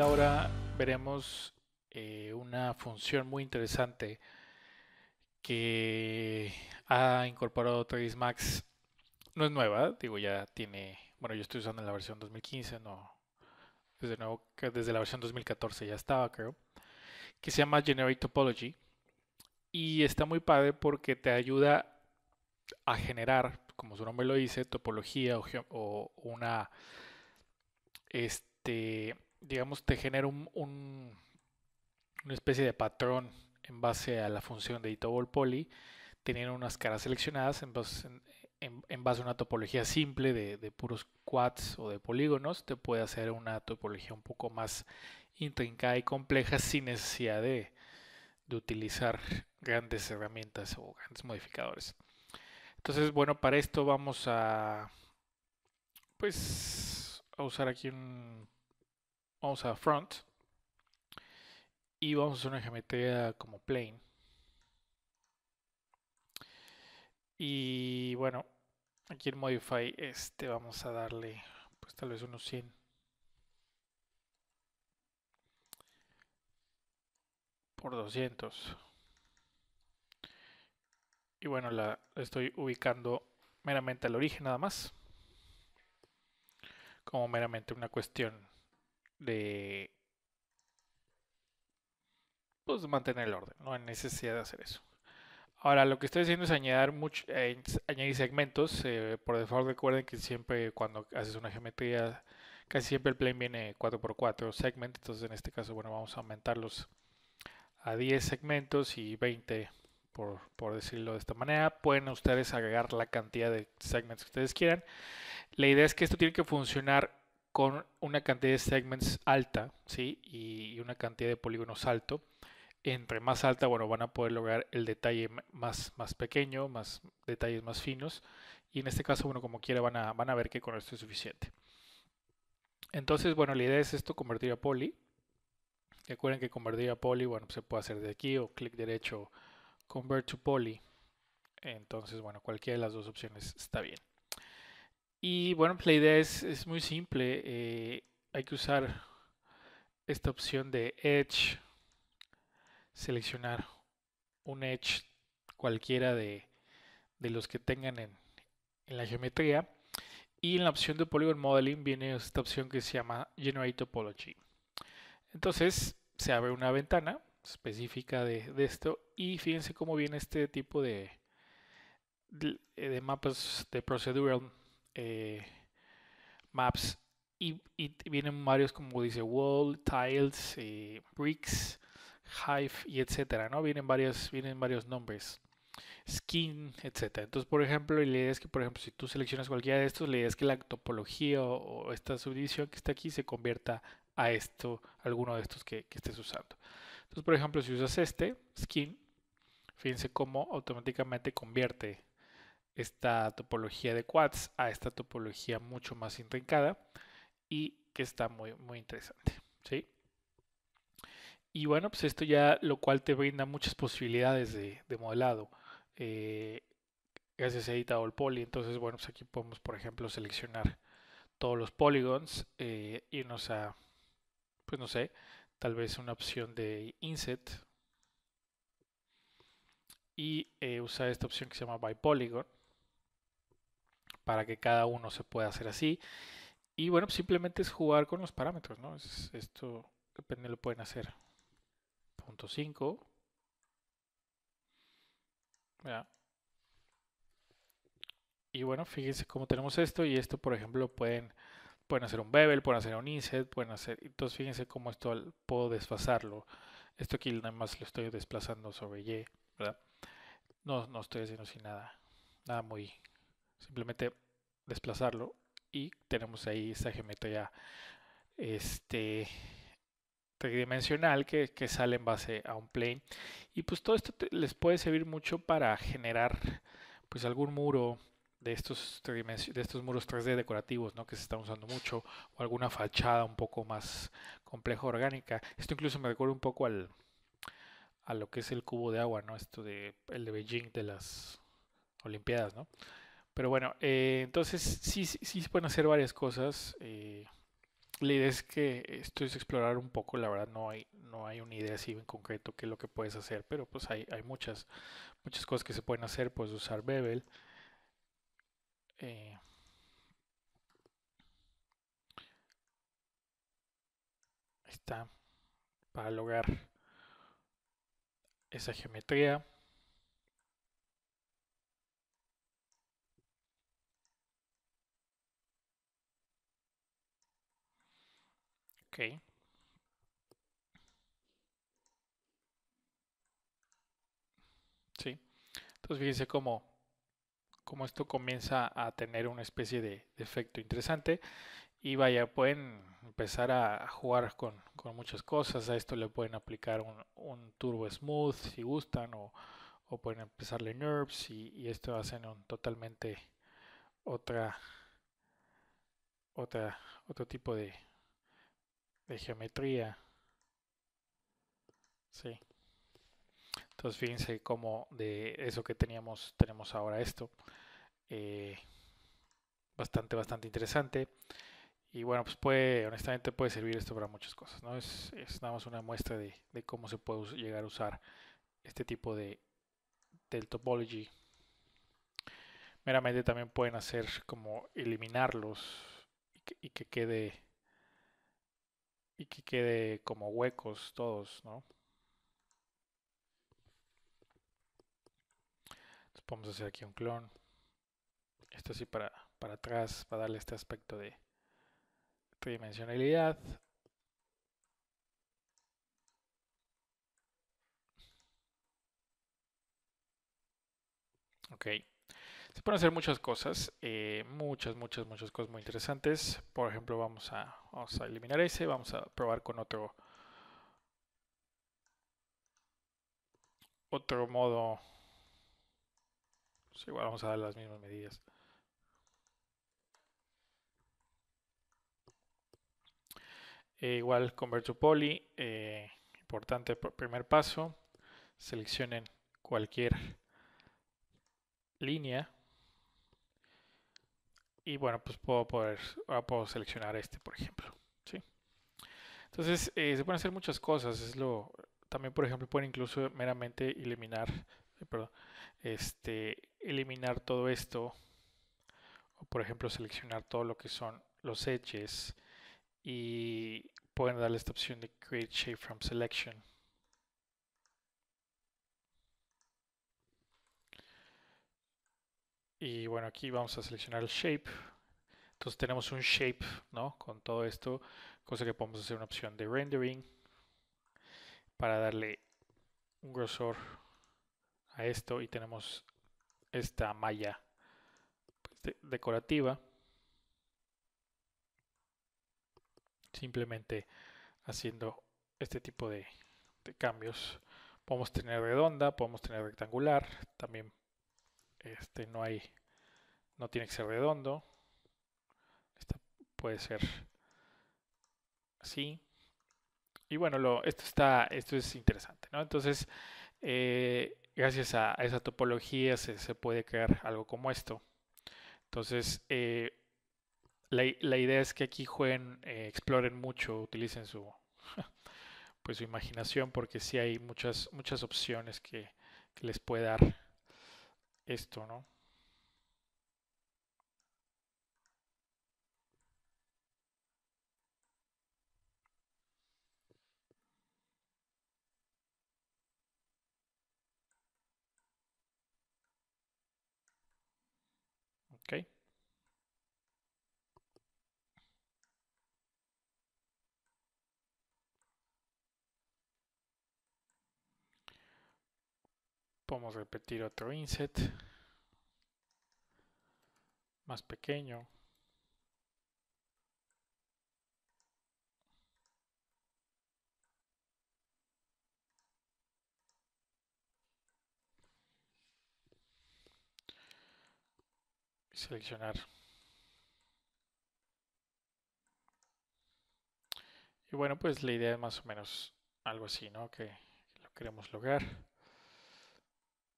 ahora veremos eh, una función muy interesante que ha incorporado 3 Max. No es nueva, digo, ya tiene. Bueno, yo estoy usando la versión 2015, no. Desde, nuevo, desde la versión 2014 ya estaba, creo. Que se llama Generate Topology. Y está muy padre porque te ayuda a generar, como su nombre lo dice, topología o, o una. Este digamos, te genera un, una especie de patrón en base a la función de Itobol Poly, teniendo unas caras seleccionadas en base, a una topología simple de, puros quads o de polígonos, te puede hacer una topología un poco más intrincada y compleja sin necesidad de, de utilizar grandes herramientas o grandes modificadores. Entonces, bueno, para esto vamos a pues a usar aquí un vamos a front y vamos a hacer una geometría como plane. Y bueno, aquí en modify este vamos a darle pues tal vez unos 100. por 200 y bueno la estoy ubicando meramente al origen nada más como meramente una cuestión de pues, mantener el orden, no hay necesidad de hacer eso. Ahora, lo que estoy haciendo es añadir, mucho, eh, añadir segmentos. Eh, por default, recuerden que siempre cuando haces una geometría, casi siempre el plane viene 4x4 segment. Entonces, en este caso, bueno, vamos a aumentarlos a 10 segmentos y 20, por, por decirlo de esta manera. Pueden ustedes agregar la cantidad de segmentos que ustedes quieran. La idea es que esto tiene que funcionar con una cantidad de segments alta ¿sí? y una cantidad de polígonos alto. Entre más alta, bueno, van a poder lograr el detalle más, más pequeño, más detalles más finos. Y en este caso, bueno, como quiera, van a, ver que con esto es suficiente. Entonces, bueno, la idea es esto, convertir a poly. Recuerden que convertir a poly, bueno, se puede hacer de aquí o clic derecho, convert to poly. Entonces, bueno, cualquiera de las dos opciones está bien. Y bueno, pues, la idea es, muy simple. Eh, hay que usar esta opción de Edge, seleccionar un Edge cualquiera de, los que tengan en, la geometría. Y en la opción de Polygon Modeling viene esta opción que se llama Generate Topology. Entonces se abre una ventana específica de, esto y fíjense cómo viene este tipo de, de, de mapas de procedural eh, maps. Y, vienen varios como dice wall, tiles, eh, bricks, hive y etcétera, ¿no? Vienen varios, vienen varios nombres. Skin, etcétera. Entonces, por ejemplo, la idea es que, por ejemplo, si tú seleccionas cualquiera de estos, la idea es que la topología o, esta subdivisión que está aquí se convierta a esto, alguno de estos que, que estés usando. Entonces, por ejemplo, si usas este, skin, fíjense cómo automáticamente convierte esta topología de quads a esta topología mucho más intrincada y que está muy, muy interesante. ¿sí? Y bueno, pues esto ya lo cual te brinda muchas posibilidades de, modelado. Eh, gracias a editado el poly, entonces bueno, pues aquí podemos, por ejemplo, seleccionar todos los polygons, irnos eh, a, pues no sé, tal vez una opción de inset y eh, usar esta opción que se llama by polygon para que cada uno se pueda hacer así. Y bueno, pues, simplemente es jugar con los parámetros, ¿no? Es, esto depende lo pueden hacer. Punto 5. Y bueno, fíjense cómo tenemos esto y esto, por ejemplo, pueden, pueden hacer un bevel, pueden hacer un inset, pueden hacer... Entonces fíjense cómo esto puedo desfasarlo. Esto aquí nada más lo estoy desplazando sobre Y, ¿verdad? No, no estoy haciendo así nada. Nada muy... Simplemente desplazarlo y tenemos ahí esa geometría este, tridimensional que, sale en base a un plane. Y pues todo esto les puede servir mucho para generar pues algún muro de estos, de estos muros 3D decorativos ¿no? que se están usando mucho o alguna fachada un poco más compleja orgánica. Esto incluso me recuerda un poco al a lo que es el cubo de agua, ¿no? Esto de el de Beijing de las Olimpiadas, ¿no? Pero bueno, eh, entonces sí, sí, se pueden hacer varias cosas. Eh, la idea es que esto es explorar un poco, la verdad no hay, no hay una idea así en concreto qué es lo que puedes hacer, pero pues hay, muchas, muchas cosas que se pueden hacer, puedes usar Bevel. Eh, está para lograr esa geometría. Sí. Entonces fíjense cómo, cómo, esto comienza a tener una especie de, efecto interesante. Y vaya, pueden empezar a jugar con, muchas cosas. A esto le pueden aplicar un, turbo smooth si gustan. O, pueden empezarle nerves y, y, esto hacen un totalmente otra otra otro tipo de, de geometría. Sí. Entonces fíjense cómo de eso que teníamos tenemos ahora esto. Eh, bastante, bastante interesante. Y bueno, pues puede, honestamente puede servir esto para muchas cosas, ¿no? Es, es nada más una muestra de, cómo se puede llegar a usar este tipo de del topology. Meramente también pueden hacer como eliminarlos y que quede y que quede como huecos todos, ¿no? Entonces podemos hacer aquí un clon. Esto sí para, para atrás, para darle este aspecto de tridimensionalidad. Ok. Se pueden hacer muchas cosas, eh, muchas, muchas, muchas cosas muy interesantes. Por ejemplo, vamos a, eliminar ese, vamos a probar con otro, otro modo. Pues igual vamos a dar las mismas medidas. E igual convert to poly, eh, importante primer paso, seleccionen cualquier línea y bueno, pues puedo poder, ah, puedo seleccionar este, por ejemplo. Entonces, eh, se pueden hacer muchas cosas. Es lo, también, por ejemplo, pueden incluso meramente eliminar, eh, perdón, este, eliminar todo esto. O, por ejemplo, seleccionar todo lo que son los edges y pueden darle esta opción de Create Shape from Selection. Y bueno, aquí vamos a seleccionar el shape. Entonces tenemos un shape, ¿no? Con todo esto, cosa que podemos hacer una opción de rendering para darle un grosor a esto y tenemos esta malla pues, decorativa. Simplemente haciendo este tipo de, de cambios. Podemos tener redonda, podemos tener rectangular, también este no hay, no tiene que ser redondo. Esta puede ser así. Y bueno, lo, esto está, esto es interesante, Entonces, eh, gracias a, esa topología se, puede crear algo como esto. Entonces, eh, la, idea es que aquí jueguen, eh, exploren mucho, utilicen su, pues, su imaginación, porque sí hay muchas, muchas opciones que les puede dar esto, ¿no? Okay. Podemos repetir otro inset más pequeño. seleccionar y bueno pues la idea es más o menos algo así no que lo queremos lograr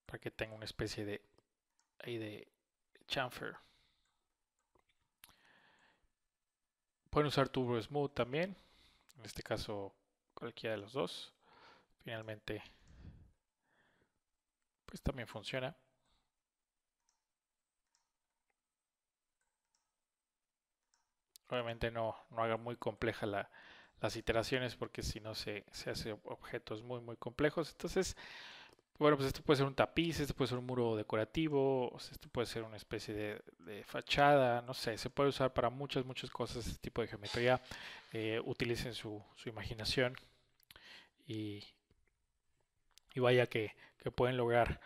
para que tenga una especie de ahí de chamfer. Pueden usar tubo smooth también, en este caso cualquiera de los dos. Finalmente, pues también funciona. Obviamente no, no haga muy compleja las iteraciones porque si no se, se hace objetos muy muy complejos. Entonces, bueno, pues esto puede ser un tapiz, esto puede ser un muro decorativo, esto puede ser una especie de, fachada, no sé, se puede usar para muchas, muchas cosas este tipo de geometría. Eh, utilicen su, imaginación y, vaya que, pueden lograr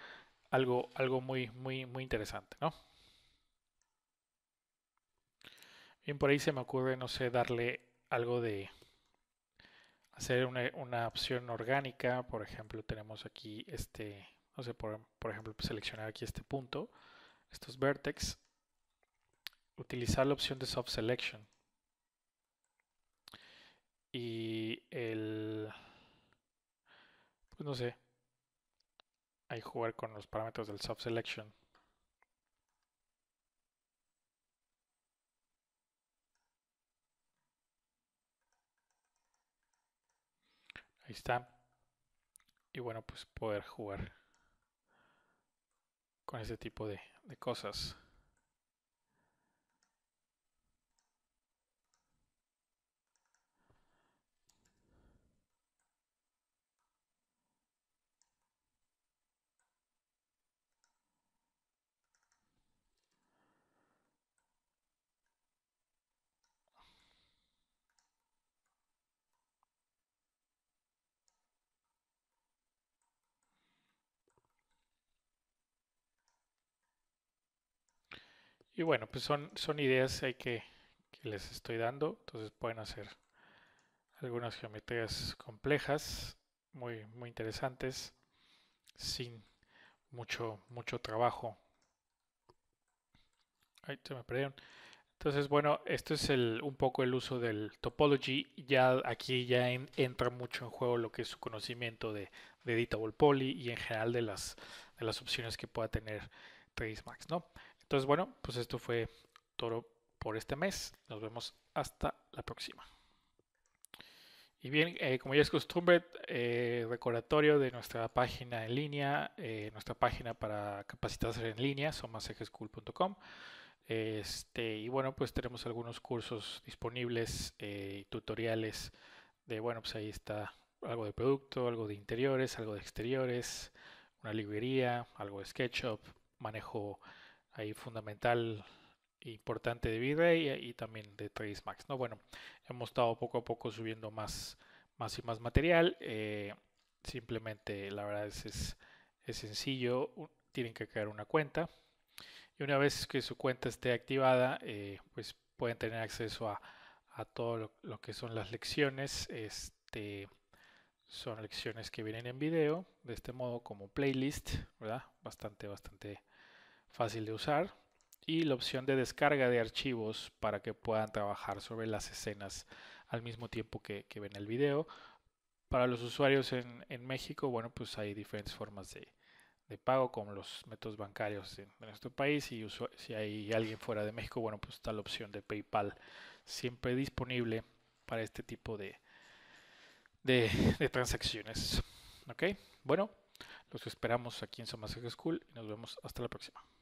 algo, algo muy, muy, muy interesante, ¿no? Bien, por ahí se me ocurre, no sé, darle algo de, hacer una, opción orgánica, por ejemplo, tenemos aquí este, no sé, por, por ejemplo, pues, seleccionar aquí este punto, estos vertex, utilizar la opción de soft selection. Y el, pues no sé, ahí jugar con los parámetros del soft selection. Ahí está. Y bueno, pues poder jugar con este tipo de, de cosas. Y bueno, pues son, son ideas que, les estoy dando, entonces pueden hacer algunas geometrías complejas, muy, muy interesantes, sin mucho, mucho trabajo. Ay, se me perdieron. Entonces, bueno, esto es el, un poco el uso del topology. Ya aquí ya entra mucho en juego lo que es su conocimiento de, editable poly y en general de las, de las opciones que pueda tener 3 Max, ¿no? Entonces, bueno, pues esto fue todo por este mes. Nos vemos hasta la próxima. Y bien, eh, como ya es costumbre, eh, recordatorio de nuestra página en línea, eh, nuestra página para capacitarse en línea, somasegeschool.com. Este, y bueno, pues tenemos algunos cursos disponibles y tutoriales de, bueno, pues ahí está algo de producto, algo de interiores, algo de exteriores, una librería, algo de SketchUp, manejo ahí fundamental importante de V-Ray eh, y, también de Max ¿no? Bueno, hemos estado poco a poco subiendo más, más y más material. Eh, simplemente, la verdad es, es, sencillo. Tienen que crear una cuenta. Y una vez que su cuenta esté activada, eh, pues pueden tener acceso a, todo lo, que son las lecciones. Este, son lecciones que vienen en video, de este modo como playlist, ¿verdad? Bastante, bastante fácil de usar, y la opción de descarga de archivos para que puedan trabajar sobre las escenas al mismo tiempo que, ven el video. Para los usuarios en, México, bueno, pues hay diferentes formas de, pago, con los métodos bancarios en, nuestro país, y si hay alguien fuera de México, bueno, pues está la opción de PayPal siempre disponible para este tipo de, transacciones. ¿Ok? Bueno, los esperamos aquí en Somas School y nos vemos hasta la próxima.